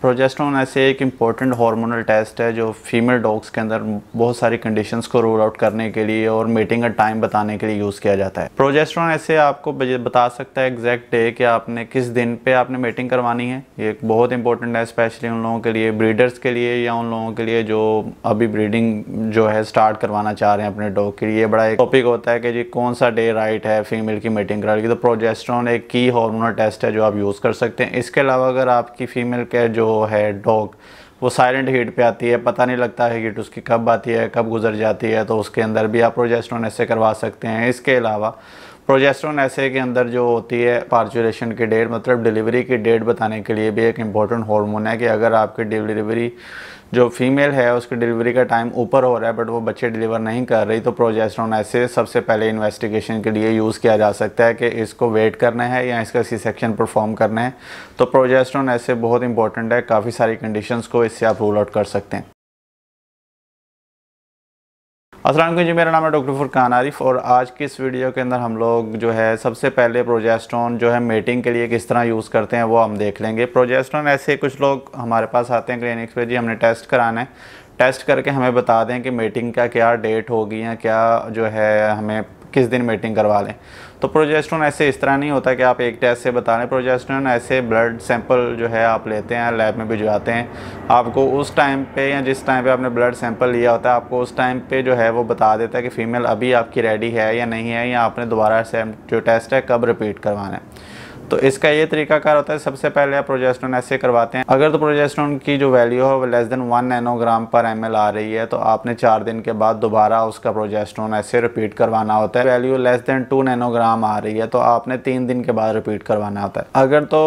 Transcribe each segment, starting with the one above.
progesterone ऐसे एक important hormonal test है जो फीमेल डॉग्स के अंदर बहुत सारी कंडीशंस को रूल आउट करने के लिए और मीटिंग का टाइम बताने के लिए यूज़ किया जाता है प्रोजेस्ट्रॉन ऐसे आपको बता सकता है एग्जैक्ट डे कि आपने किस दिन पे आपने मीटिंग करवानी है ये बहुत इंपॉर्टेंट है स्पेशली उन लोगों के लिए ब्रीडर्स के लिए या उन लोगों के लिए जो अभी ब्रीडिंग जो है स्टार्ट करवाना चाह रहे हैं अपने डॉग के लिए बड़ा एक टॉपिक होता है कि जी कौन सा डे राइट है फीमेल की मीटिंग कराने की तो प्रोजेस्ट्रॉन एक की हॉर्मोनल टेस्ट है जो आप यूज़ कर सकते हैं इसके अलावा अगर आपकी फीमेल के जो है डॉग वो साइलेंट हीट पे आती है पता नहीं लगता है हीट उसकी कब आती है कब गुजर जाती है तो उसके अंदर भी आप प्रोजेस्ट्रॉन ऐसे करवा सकते हैं इसके अलावा प्रोजेस्ट्रॉन ऐसे के अंदर जो होती है पार्चुरेशन की डेट मतलब डिलीवरी की डेट बताने के लिए भी एक इम्पॉर्टेंट हार्मोन है कि अगर आपकी डिलीवरी जो फीमेल है उसकी डिलीवरी का टाइम ऊपर हो रहा है बट वो बच्चे डिलीवर नहीं कर रही तो प्रोजेस्ट्रॉन ऐसे सबसे पहले इन्वेस्टिगेशन के लिए यूज़ किया जा सकता है कि इसको वेट करना है या इसका सी सेक्शन परफॉर्म करना है तो प्रोजेस्ट्रॉन ऐसे बहुत इंपॉर्टेंट है काफ़ी सारी कंडीशंस को इससे आप रूल आउट कर सकते हैं असलम जी मेरा नाम है डॉक्टर फुरकान आरिफ और आज की इस वीडियो के अंदर हम लोग जो है सबसे पहले प्रोजेस्ट्रॉन जो है मेटिंग के लिए किस तरह यूज़ करते हैं वो हम देख लेंगे प्रोजेस्ट्रॉन ऐसे कुछ लोग हमारे पास आते हैं क्लिनिक्स पे जी हमने टेस्ट कराना है टेस्ट करके हमें बता दें कि मीटिंग का क्या डेट होगी या क्या जो है हमें किस दिन मीटिंग करवा लें तो प्रोजेस्ट्रोन ऐसे इस तरह नहीं होता कि आप एक टेस्ट से बता रहे हैं प्रोजेस्ट्रोन ऐसे ब्लड सैंपल जो है आप लेते हैं लैब में भिजवाते हैं आपको उस टाइम पे या जिस टाइम पे आपने ब्लड सैंपल लिया होता है आपको उस टाइम पे जो है वो बता देता है कि फ़ीमेल अभी आपकी रेडी है या नहीं है या आपने दोबारा से जो टेस्ट है कब रिपीट करवाना है तो इसका ये तरीका क्या होता है सबसे पहले आप प्रोजेस्ट्रोन ऐसे करवाते हैं अगर तो प्रोजेस्ट्रॉन की जो वैल्यू है वो less than one nanogram per M आ रही है तो आपने चार दिन के बाद दोबारा उसका प्रोजेस्ट्रॉन ऐसे रिपीट करवाना होता है value less than two nanogram आ रही है तो आपने तीन दिन के बाद रिपीट करवाना होता है अगर तो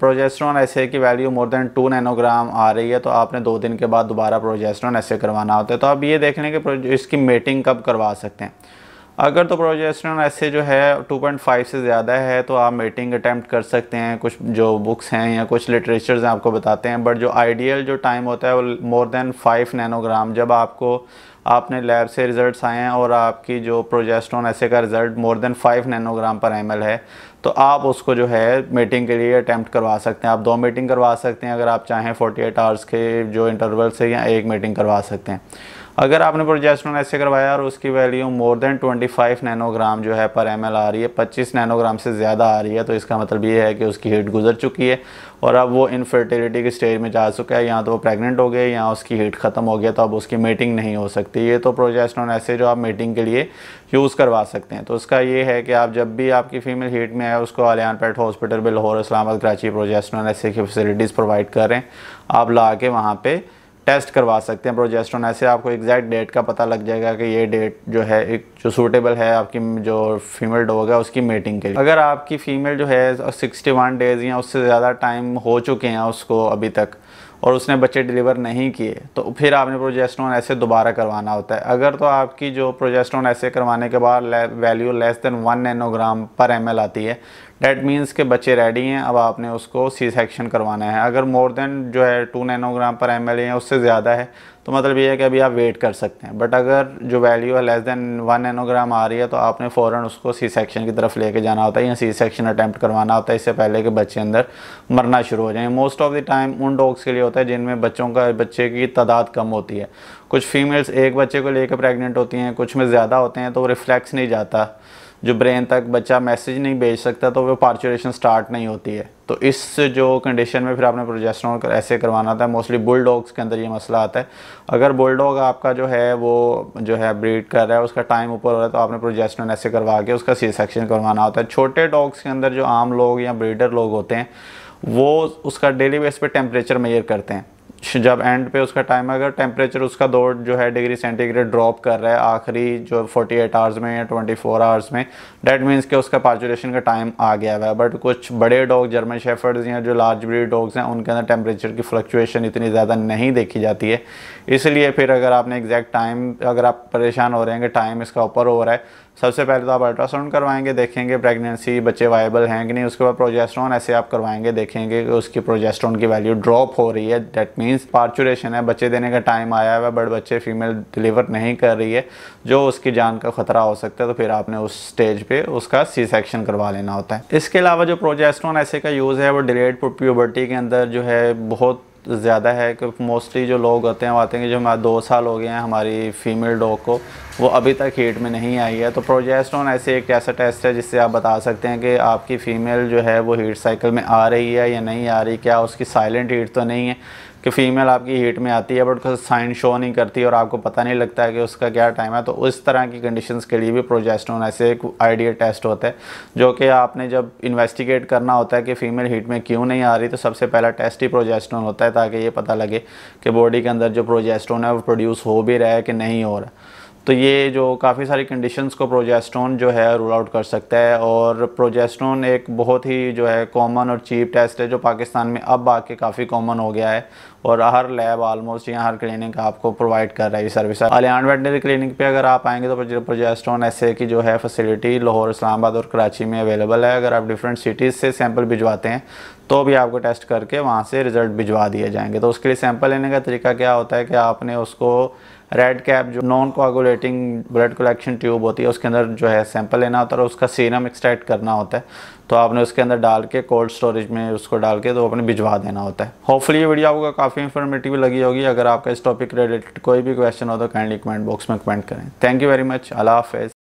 प्रोजेस्ट्रॉन ऐसे की value more than two nanogram आ रही है तो आपने दो दिन के बाद दोबारा प्रोजेस्ट्रॉन ऐसे करवाना होता है तो आप ये देख लें कि इसकी मेटिंग कब करवा सकते हैं अगर तो प्रोजेस्ट्रॉन ऐसे जो है 2.5 से ज़्यादा है तो आप मेटिंग अटैम्प्ट कर सकते हैं कुछ जो बुक्स हैं या कुछ लिटरेचर्स हैं आपको बताते हैं बट जो आइडियल जो टाइम होता है वो मोर देन 5 नैनोग्राम जब आपको आपने लैब से रिज़ल्ट आए हैं और आपकी जो प्रोजेस्ट्रॉन ऐसे का result more than 5 nanogram per M है तो आप उसको जो है मीटिंग के लिए अटैम्प्ट करवा सकते हैं आप दो मीटिंग करवा सकते हैं अगर आप चाहें फोर्टी आवर्स के जो इंटरवल से या एक मीटिंग करवा सकते हैं अगर आपने प्रोजेस्टोन ऐसे करवाया और उसकी वैल्यू मोर देन 25 नैनोग्राम जो है पर एम आ रही है 25 नैनोग्राम से ज़्यादा आ रही है तो इसका मतलब ये है कि उसकी हीट गुजर चुकी है और अब वो इनफर्टिलिटी के स्टेज में जा चुका है या तो वो प्रेग्नेंट हो गए या उसकी हीट ख़त्म हो गया तो अब उसकी मीटिंग नहीं हो सकती ये तो प्रोजेस्टोन ऐसे जो आप मीटिंग के लिए यूज़ करवा सकते हैं तो उसका ये है कि आप जब भी आपकी फीमेल हीट में आए उसको आलियान पेट हॉस्पिटल में लाहौर इस्लामाबाद कराची प्रोजेस्टोन ऐसे की फैसिलिटीज़ प्रोवाइड कर रहे हैं आप ला के वहाँ पर टेस्ट करवा सकते हैं प्रोजेस्ट्रॉन ऐसे आपको एग्जैक्ट डेट का पता लग जाएगा कि ये डेट जो है एक जो सूटेबल है आपकी जो फीमेल डॉग है उसकी मेटिंग के लिए अगर आपकी फ़ीमेल जो है सिक्सटी वन डेज़ या उससे ज़्यादा टाइम हो चुके हैं उसको अभी तक और उसने बच्चे डिलीवर नहीं किए तो फिर आपने प्रोजेस्ट्रॉन ऐसे दोबारा करवाना होता है अगर तो आपकी जो प्रोजेस्ट्रॉन ऐसे करवाने के बाद ले, value less than one nanogram per M आती है डैट मीन्स के बच्चे रेडी हैं अब आपने उसको सी सेक्शन करवाना है अगर मोर देन जो है टू नैनोग्राम पर एम है उससे ज़्यादा है तो मतलब ये है कि अभी आप वेट कर सकते हैं बट अगर जो वैल्यू है लेस दैन वन एनोग्राम आ रही है तो आपने फ़ौर उसको सी सेक्शन की तरफ लेके जाना होता है या सी सेक्शन अटैम्प्ट करवाना होता है इससे पहले कि बच्चे अंदर मरना शुरू हो जाए मोस्ट ऑफ़ द टाइम उन डॉग्स के लिए होता है जिनमें बच्चों का बच्चे की तादाद कम होती है कुछ फीमेल्स एक बच्चे को लेकर प्रेगनेंट होती हैं कुछ में ज़्यादा होते हैं तो वो रिफ्लैक्स नहीं जाता जो ब्रेन तक बच्चा मैसेज नहीं भेज सकता तो वो पार्चुरेशन स्टार्ट नहीं होती है तो इस जो कंडीशन में फिर आपने प्रोजेस्ट्रॉन कर, ऐसे करवाना था मोस्टली बुल डॉग्स के अंदर ये मसला आता है अगर बुल डॉग आपका जो है वो जो है ब्रीड कर रहा है उसका टाइम ऊपर हो रहा है तो आपने प्रोजेस्ट्रॉन ऐसे करवा के उसका सी सेक्शन करवाना होता है छोटे डॉग्स के अंदर जो आम लोग या ब्रीडर लोग होते हैं वो उसका डेली बेस पर टेम्परेचर मेयर करते हैं जब एंड पे उसका टाइम अगर टेम्परेचर उसका दो जो है डिग्री सेंटीग्रेड ड्रॉप कर रहा है आखिरी जो 48 आवर्स में या 24 आवर्स में डेट मीन्स कि उसका पार्चुलेशन का टाइम आ गया हुआ है बट कुछ बड़े डॉग जर्मन शेफर्ड्स या जो लार्ज ब्रीड डॉग्स हैं उनके अंदर टेम्परेचर की फ्लक्चुएशन इतनी ज़्यादा नहीं देखी जाती है इसलिए फिर अगर आपने एग्जैक्ट टाइम अगर आप परेशान हो रहे हैं कि टाइम इसका ऊपर हो रहा है सबसे पहले तो आप अल्ट्रासाउंड करवाएंगे देखेंगे प्रेगनेंसी बच्चे वायबल हैं कि नहीं उसके बाद प्रोजेस्ट्रॉन ऐसे आप करवाएंगे देखेंगे कि उसकी प्रोजेस्ट्रॉन की वैल्यू ड्रॉप हो रही है दैट मीन्स पार्चुरेशन है बच्चे देने का टाइम आया हुआ है बट बच्चे फीमेल डिलीवर नहीं कर रही है जो उसकी जान का खतरा हो सकता है तो फिर आपने उस स्टेज पर उसका सी सेक्शन करवा लेना होता है इसके अलावा जो प्रोजेस्ट्रॉन ऐसे का यूज़ है वो डिलेड प्यूबर्टी के अंदर जो है बहुत ज़्यादा है कि मोस्टली जो लोग होते हैं वो आते हैं कि जो हमारे दो साल हो गए हैं हमारी फीमेल डॉग को वो अभी तक हीट में नहीं आई है तो प्रोजेस्ट्रॉन ऐसे एक ऐसा टेस्ट है जिससे आप बता सकते हैं कि आपकी फ़ीमेल जो है वो हीट साइकिल में आ रही है या नहीं आ रही क्या उसकी साइलेंट हीट तो नहीं है कि फ़ीमेल आपकी हीट में आती है बट उसका साइन शो नहीं करती और आपको पता नहीं लगता है कि उसका क्या टाइम है तो उस तरह की कंडीशंस के लिए भी प्रोजेस्टोन ऐसे एक आइडिया टेस्ट होता है जो कि आपने जब इन्वेस्टिगेट करना होता है कि फ़ीमेल हीट में क्यों नहीं आ रही तो सबसे पहला टेस्ट ही प्रोजेस्टोन होता है ताकि ये पता लगे कि बॉडी के अंदर जो प्रोजेस्टोन है वो प्रोड्यूस हो भी रहा है कि नहीं हो रहा तो ये जो काफ़ी सारी कंडीशंस को प्रोजेस्ट्रॉन जो है रूल आउट कर सकता है और प्रोजेस्ट्रॉन एक बहुत ही जो है कॉमन और चीप टेस्ट है जो पाकिस्तान में अब आके काफ़ी कॉमन हो गया है और हर लैब ऑलमोस्ट यहाँ हर क्लिनिक आपको प्रोवाइड कर रहा है ये सर्विस अलियान वेटनरी क्लिनिक पे अगर आप आएंगे तो प्रोजेस्ट्रॉन ऐसे की जो है फैसिलिटी लाहौर इस्लामाबाद और कराची में अवेलेबल है अगर आप डिफरेंट सिटीज़ से सैंपल भिजवाते हैं तो भी आपको टेस्ट करके वहाँ से रिज़ल्ट भिजवा दिए जाएंगे तो उसके लिए सैंपल लेने का तरीका क्या होता है कि आपने उसको रेड कैप जो non coagulating blood collection tube होती है उसके अंदर जो है सैंपल लेना होता है और उसका सीरम एक्सट्रैक्ट करना होता है तो आपने उसके अंदर डाल के कोल्ड स्टोरेज में उसको डाल के तो अपने भिजवा देना होता है होपफुली ये वीडियो आपको काफ़ी इन्फॉर्मेटिव लगी होगी अगर आपका इस टॉपिक रिलेटेड कोई भी क्वेश्चन हो तो काइंडली कमेंट बॉक्स में कमेंट करें थैंक यू वेरी मच अला हाफ़